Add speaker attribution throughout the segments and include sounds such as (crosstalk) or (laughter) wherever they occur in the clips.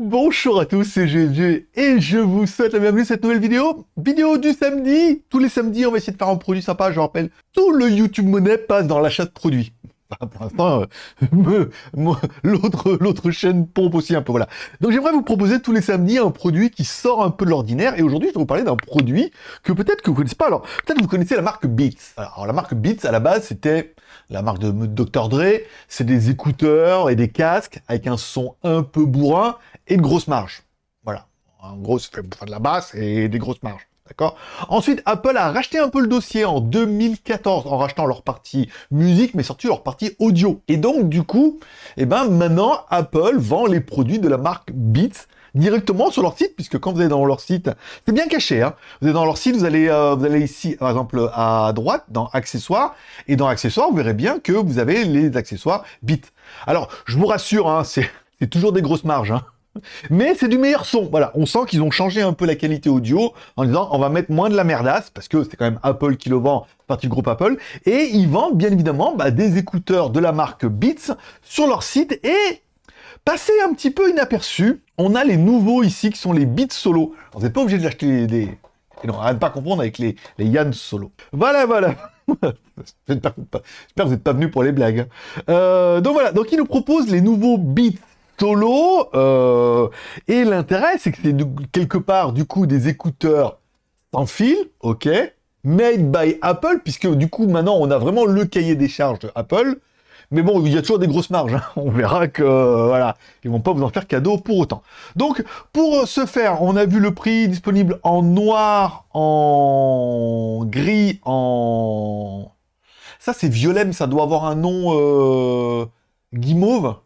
Speaker 1: Bonjour à tous, c'est GG et je vous souhaite la bienvenue à cette nouvelle vidéo. Vidéo du samedi. Tous les samedis, on va essayer de faire un produit sympa. Je rappelle, tout le YouTube Monnaie passe dans l'achat de produits. Bah, pour l'instant, euh, (laughs) l'autre chaîne pompe aussi un peu. Voilà. Donc j'aimerais vous proposer tous les samedis un produit qui sort un peu de l'ordinaire. Et aujourd'hui, je vais vous parler d'un produit que peut-être que vous connaissez pas. Alors, peut-être que vous connaissez la marque Beats. Alors, la marque Beats, à la base, c'était la marque de Dr. Dre. C'est des écouteurs et des casques avec un son un peu bourrin et de grosses marges. Voilà. En gros, c'est fait de la basse et des grosses marges. Ensuite, Apple a racheté un peu le dossier en 2014 en rachetant leur partie musique, mais surtout leur partie audio. Et donc, du coup, eh ben, maintenant, Apple vend les produits de la marque Beats directement sur leur site, puisque quand vous êtes dans leur site, c'est bien caché, hein. vous êtes dans leur site, vous allez, euh, vous allez ici, par exemple, à droite, dans accessoires, et dans accessoires, vous verrez bien que vous avez les accessoires Beats. Alors, je vous rassure, hein, c'est toujours des grosses marges, hein. Mais c'est du meilleur son. Voilà, on sent qu'ils ont changé un peu la qualité audio en disant on va mettre moins de la merdasse parce que c'est quand même Apple qui le vend, partie du groupe Apple. Et ils vendent bien évidemment bah, des écouteurs de la marque Beats sur leur site et passé un petit peu inaperçu, on a les nouveaux ici qui sont les Beats Solo. Vous n'êtes pas obligé de l'acheter des, et non, à ne pas confondre avec les, Yann Solo. Voilà, voilà. (laughs) J'espère que vous n'êtes pas venu pour les blagues. Hein. Euh, donc voilà, donc ils nous proposent les nouveaux Beats tolo. Euh, et l'intérêt, c'est que c'est quelque part, du coup, des écouteurs sans fil, ok, made by Apple, puisque du coup, maintenant, on a vraiment le cahier des charges de Apple. Mais bon, il y a toujours des grosses marges. Hein. (laughs) On verra que, euh, voilà, ils vont pas vous en faire cadeau pour autant. Donc, pour euh, ce faire, on a vu le prix disponible en noir, en gris, en... Ça, c'est violem, ça doit avoir un nom euh... guimauve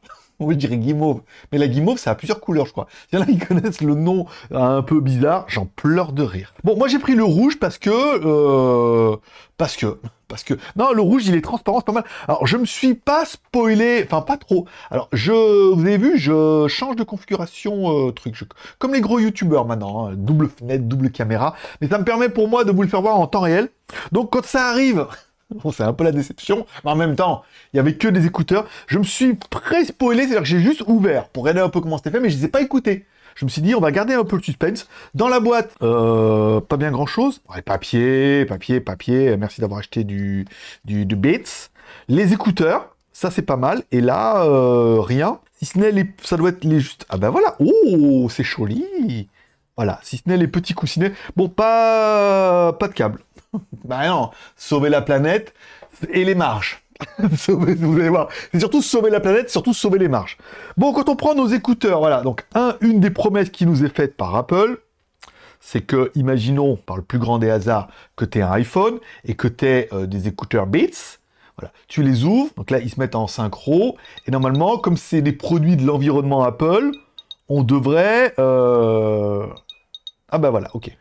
Speaker 1: je dirais guimauve. Mais la guimauve, ça a plusieurs couleurs, je crois. Il y en a qui connaissent le nom euh, un peu bizarre, j'en pleure de rire. Bon, moi j'ai pris le rouge parce que... Euh, parce que... Parce que... Non, le rouge, il est transparent, c'est pas mal. Alors, je me suis pas spoilé, enfin pas trop. Alors, je... Vous avez vu, je change de configuration euh, truc. comme les gros youtubeurs maintenant, hein, double fenêtre, double caméra. Mais ça me permet pour moi de vous le faire voir en temps réel. Donc, quand ça arrive... (laughs) c'est un peu la déception, mais en même temps, il y avait que des écouteurs. Je me suis pré-spoilé, c'est-à-dire que j'ai juste ouvert pour regarder un peu comment c'était fait, mais je les ai pas écoutés. Je me suis dit, on va garder un peu le suspense. Dans la boîte, euh, pas bien grand-chose. papier, papier, papier. Merci d'avoir acheté du, du, Les écouteurs, ça c'est pas mal. Et là, euh, rien. Si ce n'est les... Ça doit être les juste... Ah ben voilà. Oh, c'est joli. Voilà, si ce n'est les petits coussinets. Bon, pas, pas de câble. (laughs) bah non, sauver la planète et les marges. (laughs) vous allez voir. C'est surtout sauver la planète, surtout sauver les marges. Bon, quand on prend nos écouteurs, voilà. Donc, une des promesses qui nous est faite par Apple, c'est que, imaginons, par le plus grand des hasards, que tu es un iPhone et que tu es euh, des écouteurs Beats. Voilà. Tu les ouvres, donc là, ils se mettent en synchro. Et normalement, comme c'est des produits de l'environnement Apple, on devrait... Euh, ah ben voilà, ok.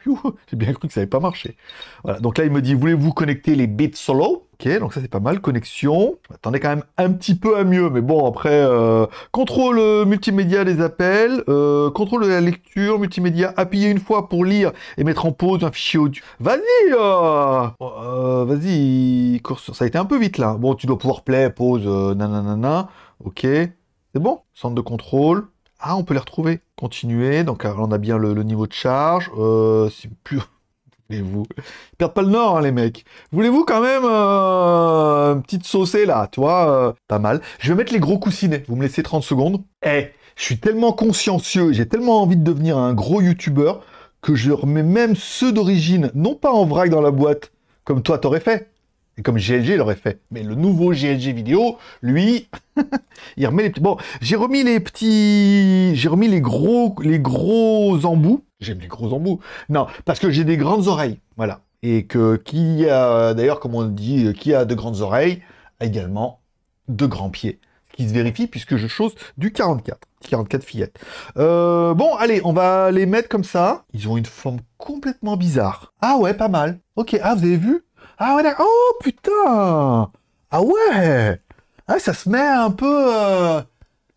Speaker 1: J'ai bien cru que ça n'avait pas marché. Voilà, donc là il me dit voulez-vous connecter les bits solo Ok, donc ça c'est pas mal. Connexion. Attendez quand même un petit peu à mieux, mais bon après euh, contrôle euh, multimédia des appels, euh, contrôle de la lecture multimédia, appuyer une fois pour lire et mettre en pause un fichier audio. Vas-y, oh, vas-y, Ça a été un peu vite là. Bon, tu dois pouvoir play, pause, nanana. Ok, c'est bon. Centre de contrôle. Ah, on peut les retrouver. Continuez. Donc, euh, on a bien le, niveau de charge. Euh, c'est (laughs) vous Ils perdent pas le nord, hein, les mecs. Voulez-vous quand même euh, une petite saucée, là toi pas mal. Je vais mettre les gros coussinets. Vous me laissez 30 secondes. Eh, je suis tellement consciencieux. J'ai tellement envie de devenir un gros youtubeur que je remets même ceux d'origine, non pas en vrac dans la boîte, comme toi t'aurais fait, et comme GLG l'aurait fait. Mais le nouveau GLG vidéo, lui, (laughs) il remet les petits. Bon, j'ai remis les petits. J'ai remis les gros, les gros embouts. J'aime les gros embouts. Non, parce que j'ai des grandes oreilles. Voilà. Et que qui a, d'ailleurs, comme on dit, qui a de grandes oreilles, a également de grands pieds. qui se vérifie puisque je chose du 44. 44 fillettes. Euh, bon, allez, on va les mettre comme ça. Ils ont une forme complètement bizarre. Ah ouais, pas mal. Ok, ah, vous avez vu ah ouais, oh putain Ah ouais Ah ça se met un peu... Euh,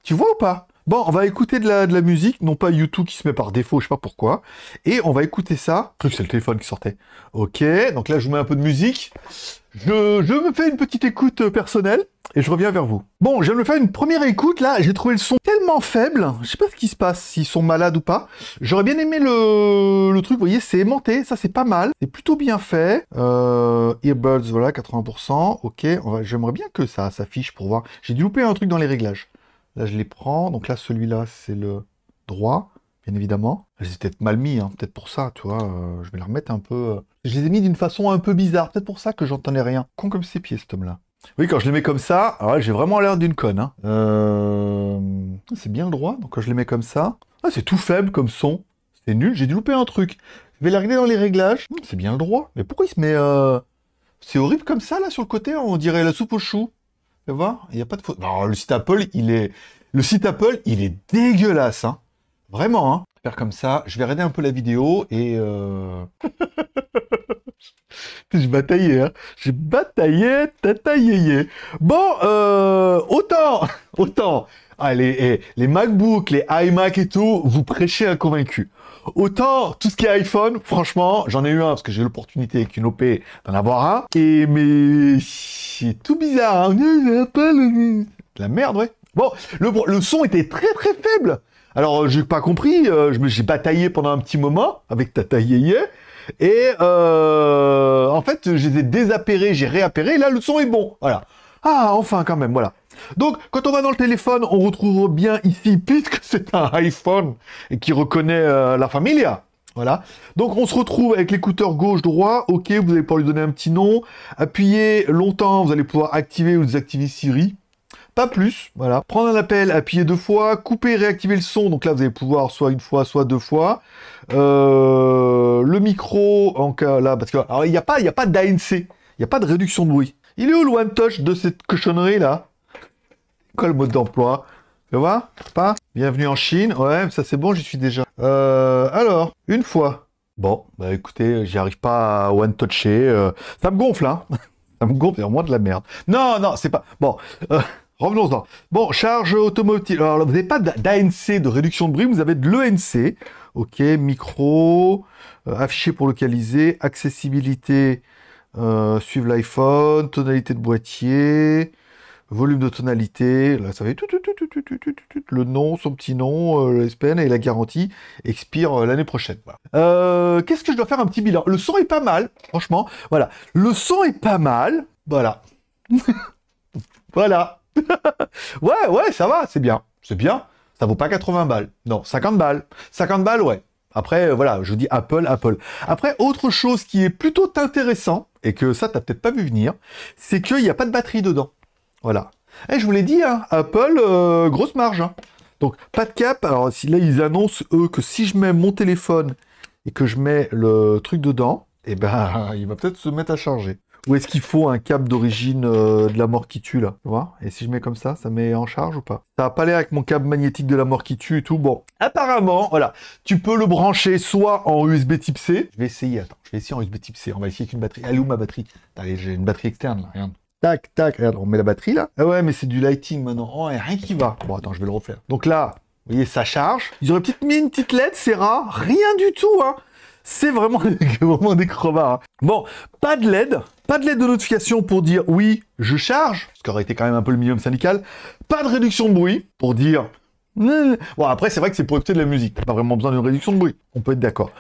Speaker 1: tu vois ou pas Bon, on va écouter de la, musique, non pas YouTube qui se met par défaut, je sais pas pourquoi. Et on va écouter ça. Je c'est le téléphone qui sortait. Ok, donc là je vous mets un peu de musique. Je, me fais une petite écoute euh, personnelle et je reviens vers vous. Bon, je viens de me faire une première écoute là, j'ai trouvé le son tellement faible, je sais pas ce qui se passe, s'ils sont malades ou pas. J'aurais bien aimé le, truc, vous voyez, c'est aimanté, ça c'est pas mal, c'est plutôt bien fait. Euh, earbuds, voilà, 80%, ok, j'aimerais bien que ça s'affiche pour voir. J'ai dû louper un truc dans les réglages. Là, je les prends. Donc là, celui-là, c'est le droit, bien évidemment. Je les être mal mis, hein, peut-être pour ça, tu vois. Euh, je vais les remettre un peu... Euh. Je les ai mis d'une façon un peu bizarre, peut-être pour ça que j'entendais rien. Con comme ses pieds, cet homme-là. Oui, quand je les mets comme ça, j'ai vraiment l'air d'une conne. Hein. Euh, c'est bien le droit, donc quand je les mets comme ça... Ah, c'est tout faible comme son. C'est nul, j'ai dû louper un truc. Je vais la regarder dans les réglages. Hmm, c'est bien le droit. Mais pourquoi il se met... C'est horrible comme ça, là, sur le côté, on dirait la soupe aux choux il n'y a pas de faute. Bah, le site Apple, il est... Le site Apple, il est dégueulasse, hein. Vraiment, hein. Faire comme ça, je vais regarder un peu la vidéo et... Euh, (laughs) je J'ai bataillé, hein. J'ai bataillé, Bon, euh, autant, (laughs) autant. Eh, les, les les iMac et tout, vous prêchez un convaincu. Autant tout ce qui est iPhone, franchement, j'en ai eu un parce que j'ai l'opportunité avec une OP d'en avoir un. Et mais c'est tout bizarre. Hein la merde, ouais. Bon, le, son était très très faible. Alors, j'ai pas compris. Euh, je me j'ai bataillé pendant un petit moment avec Tata Yeye. Et euh, en fait, je les ai j'ai réappéré. Là, le son est bon. Voilà. Ah, enfin, quand même, voilà. Donc, quand on va dans le téléphone, on retrouve bien ici, (laughs) puisque c'est un iPhone et qui reconnaît euh, la familia. Voilà. Donc, on se retrouve avec l'écouteur gauche-droit. OK, vous allez pouvoir lui donner un petit nom. Appuyez longtemps, vous allez pouvoir activer ou désactiver Siri. Pas plus, voilà. Prendre un appel, appuyer deux fois, couper et réactiver le son. Donc là, vous allez pouvoir soit une fois, soit deux fois. Euh, le micro, en cas là, parce que alors il n'y a pas, il a pas d'ANC, il n'y a pas de réduction de bruit. Il est où le one touch de cette cochonnerie là quel mode d'emploi Tu vois Pas Bienvenue en Chine. Ouais, ça c'est bon, j'y suis déjà. Euh, alors, une fois. Bon, bah écoutez, j'y arrive pas à one-toucher. Euh, ça me gonfle, hein (laughs) Ça me gonfle, c'est moins de la merde. Non, non, c'est pas... Bon, euh, revenons-en. Bon, charge automobile. Alors, vous n'avez pas d'ANC, de réduction de bruit, vous avez de l'ENC. OK, micro, affiché pour localiser, accessibilité, suivre l'iPhone, tonalité de boîtier volume de tonalité, là ça fait tout, tout, tout, le nom, son petit nom, euh, SPN et la garantie expire euh, l'année prochaine. Euh, qu'est-ce que je dois faire un petit bilan Le son est pas mal, franchement. Voilà, le son est pas mal. Voilà, (laughs) voilà. (laughs) ouais, ouais, ça va, c'est bien, c'est bien. Ça vaut pas 80 balles, non, 50 balles, 50 balles, ouais. Après, euh, voilà, je dis Apple, Apple. Après, autre chose qui est plutôt intéressant, et que ça, t'as peut-être pas vu venir, c'est qu'il n'y a pas de batterie dedans. Voilà. Et eh, je vous l'ai dit, hein, Apple, euh, grosse marge. Hein. Donc, pas de cap. Alors, là, ils annoncent, eux, que si je mets mon téléphone et que je mets le truc dedans, eh ben, (laughs) il va peut-être se mettre à charger. Ou est-ce qu'il faut un câble d'origine euh, de la mort qui tue, là tu vois Et si je mets comme ça, ça met en charge ou pas Ça n'a pas l'air avec mon câble magnétique de la mort qui tue et tout. Bon, apparemment, voilà, tu peux le brancher soit en USB type C. Je vais essayer, attends, je vais essayer en USB type C. On va essayer avec une batterie. Elle où ma batterie Allez, j'ai une batterie externe, là, regarde. Tac, tac. Regarde, on met la batterie là. Ah ouais, mais c'est du lighting maintenant. Oh, et rien qui va. Bon, attends, je vais le refaire. Donc là, vous voyez, ça charge. Ils auraient peut-être mis une petite LED, c'est rare. Rien du tout, hein. C'est vraiment, (laughs) des crevards. Hein. Bon, pas de LED. Pas de LED de notification pour dire oui, je charge. Ce qui aurait été quand même un peu le minimum syndical. Pas de réduction de bruit pour dire hmm. Bon, après, c'est vrai que c'est pour écouter de la musique. T'as pas vraiment besoin d'une réduction de bruit. On peut être d'accord.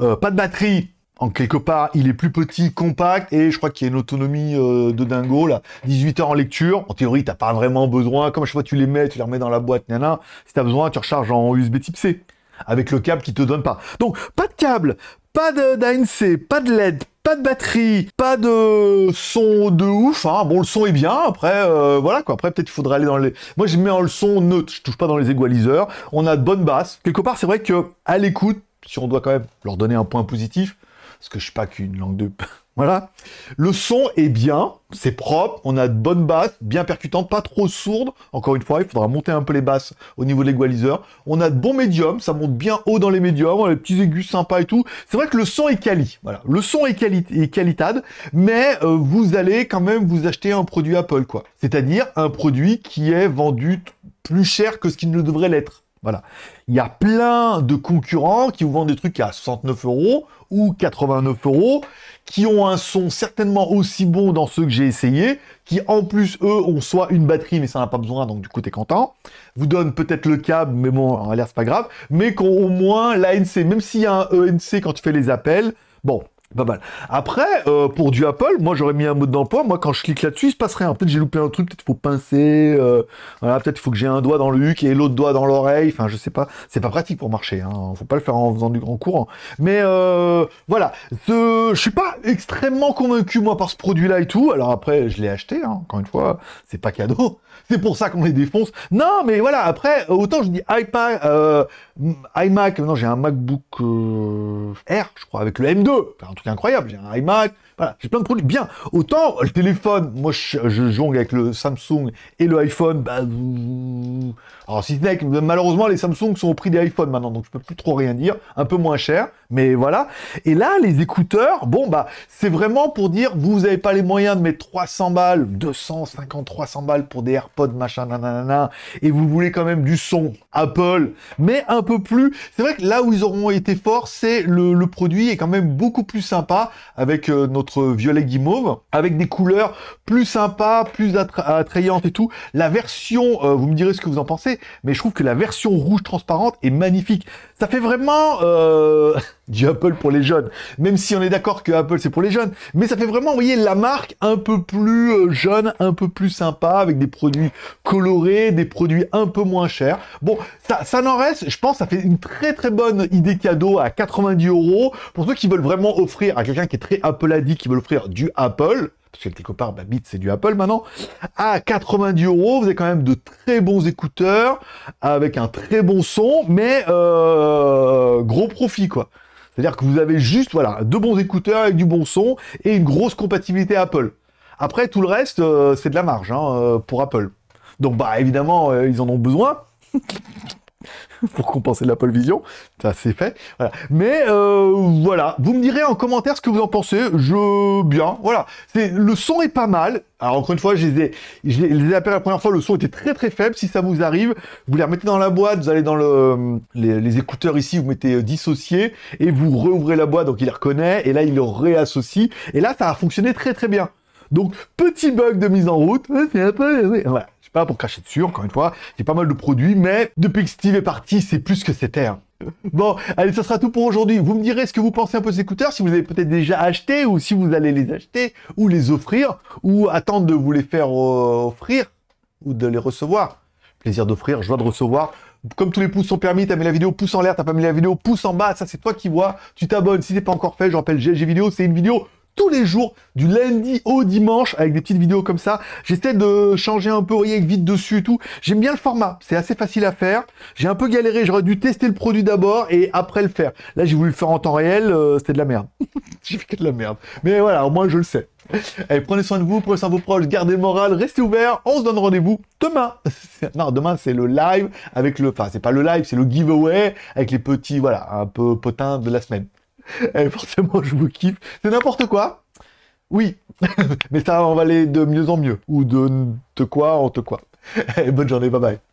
Speaker 1: Euh, pas de batterie en quelque part, il est plus petit, compact, et je crois qu'il y a une autonomie euh, de dingo, là. 18 heures en lecture. En théorie, t'as pas vraiment besoin. Comme je vois, tu les mets, tu les remets dans la boîte, nana. Si as besoin, tu recharges en USB type C. Avec le câble qui te donne pas. Donc, pas de câble, pas d'ANC, pas de LED, pas de batterie, pas de son de ouf. Hein. Bon, le son est bien. Après, euh, voilà quoi. Après, peut-être il faudrait aller dans les. Moi, je mets en le son neutre. Je touche pas dans les égaliseurs. On a de bonnes basses. Quelque part, c'est vrai que à l'écoute, si on doit quand même leur donner un point positif, parce que je suis pas qu'une langue de... (laughs) voilà. Le son est bien, c'est propre, on a de bonnes basses, bien percutantes, pas trop sourdes. Encore une fois, il faudra monter un peu les basses au niveau de l'égaliseur. On a de bons médiums, ça monte bien haut dans les médiums, on a petits aigus sympas et tout. C'est vrai que le son est quali, voilà. Le son est, qualité et qualitade, mais euh, vous allez quand même vous acheter un produit Apple, quoi. C'est-à-dire un produit qui est vendu plus cher que ce qu'il ne devrait l'être. Voilà. Il y a plein de concurrents qui vous vendent des trucs à 69 euros ou 89 euros, qui ont un son certainement aussi bon dans ceux que j'ai essayé, qui en plus, eux, ont soit une batterie, mais ça n'a pas besoin, donc du coup, t'es content. Vous donne peut-être le câble, mais bon, en l'air, c'est pas grave. Mais au moins, l'ANC, même s'il y a un ENC quand tu fais les appels, bon, pas mal. Après, euh, pour du Apple, moi j'aurais mis un mode d'emploi. Moi, quand je clique là-dessus, il se passe rien. Peut-être j'ai loupé un truc, peut-être faut pincer. Euh, voilà, peut-être faut que j'ai un doigt dans le huc et l'autre doigt dans l'oreille. Enfin, je sais pas. C'est pas pratique pour marcher. Hein. Faut pas le faire en faisant du grand courant. Mais euh, voilà. Je suis pas extrêmement convaincu moi par ce produit-là et tout. Alors après, je l'ai acheté. Hein. Encore une fois, c'est pas cadeau. (laughs) C'est pour ça qu'on les défonce. Non, mais voilà. Après, autant je dis iPad, iMac. Maintenant, j'ai un MacBook R je crois, avec le M2. un truc incroyable. J'ai un iMac, voilà, j'ai plein de produits bien. Autant le téléphone, moi je, jongle avec le Samsung et le iPhone. Bah, alors si ce n'est que malheureusement les Samsung sont au prix des iPhones maintenant, donc je peux plus trop rien dire. Un peu moins cher, mais voilà. Et là, les écouteurs, bon bah c'est vraiment pour dire vous n'avez pas les moyens de mettre 300 balles, 250, 300 balles pour des AirPods machin nanana, et vous voulez quand même du son Apple, mais un peu plus. C'est vrai que là où ils auront été forts, c'est le, le produit est quand même beaucoup plus sympa avec euh, notre violet guimauve, avec des couleurs plus sympas, plus attrayantes et tout. La version, euh, vous me direz ce que vous en pensez, mais je trouve que la version rouge transparente est magnifique. Ça fait vraiment... Euh, (laughs) du Apple pour les jeunes. Même si on est d'accord que Apple c'est pour les jeunes, mais ça fait vraiment, vous voyez, la marque un peu plus euh, jeune, un peu plus sympa, avec des produits colorés, des produits un peu moins chers. Bon, ça, ça n'en reste, je pense, ça fait une très très bonne idée cadeau à 90 euros pour ceux qui veulent vraiment offrir à quelqu'un qui est très Apple addict, qui veut offrir du Apple parce que quelque part, bah, Beats, c'est du Apple maintenant, à 90 euros, vous avez quand même de très bons écouteurs, avec un très bon son, mais euh, gros profit, quoi. C'est-à-dire que vous avez juste voilà deux bons écouteurs avec du bon son et une grosse compatibilité Apple. Après tout le reste, euh, c'est de la marge hein, euh, pour Apple. Donc bah évidemment, euh, ils en ont besoin. (laughs) (laughs) pour compenser la pole vision. Ça, c'est fait. Mais euh, voilà, vous me direz en commentaire ce que vous en pensez. Je bien, voilà. C'est le son est pas mal. Alors encore une fois, je les ai, la première fois. Le son était très très faible. Si ça vous arrive, vous les remettez dans la boîte. Vous allez dans le les, écouteurs ici, vous mettez euh, dissocié et vous rouvrez la boîte. Donc il les reconnaît et là il le réassocie. Et là, ça a fonctionné très très bien. Donc, petit bug de mise en route. Voilà. Je sais pas pour cracher dessus, encore une fois. J'ai pas mal de produits, mais depuis que Steve est parti, c'est plus que c'était. Hein. Bon, allez, ça sera tout pour aujourd'hui. Vous me direz ce que vous pensez un peu de ces écouteurs, si vous avez peut-être déjà acheté, ou si vous allez les acheter, ou les offrir, ou attendre de vous les faire euh, offrir, ou de les recevoir. Plaisir d'offrir, joie de recevoir. Comme tous les pouces sont permis, t'as mis la vidéo, pouce en l'air, t'as pas mis la vidéo, pouce en bas, ça c'est toi qui vois. Tu t'abonnes si t'es pas encore fait, je rappelle GLG Vidéo, c'est une vidéo tous les jours, du lundi au dimanche, avec des petites vidéos comme ça. J'essaie de changer un peu, voyez, vite dessus et tout. J'aime bien le format, c'est assez facile à faire. J'ai un peu galéré, j'aurais dû tester le produit d'abord et après le faire. Là, j'ai voulu le faire en temps réel, euh, c'était de la merde. (laughs) j'ai fait que de la merde. Mais voilà, au moins je le sais. Allez, prenez soin de vous, prenez soin de vos proches, gardez le moral, restez ouverts. On se donne rendez-vous demain. (laughs) non, demain c'est le live avec le, enfin c'est pas le live, c'est le giveaway avec les petits, voilà, un peu potins de la semaine. (laughs) Eh, forcément, je vous kiffe. C'est n'importe quoi. Oui, (laughs) mais ça, on va aller de mieux en mieux. Ou de, te quoi en te quoi. (laughs) Eh, bonne journée, bye bye.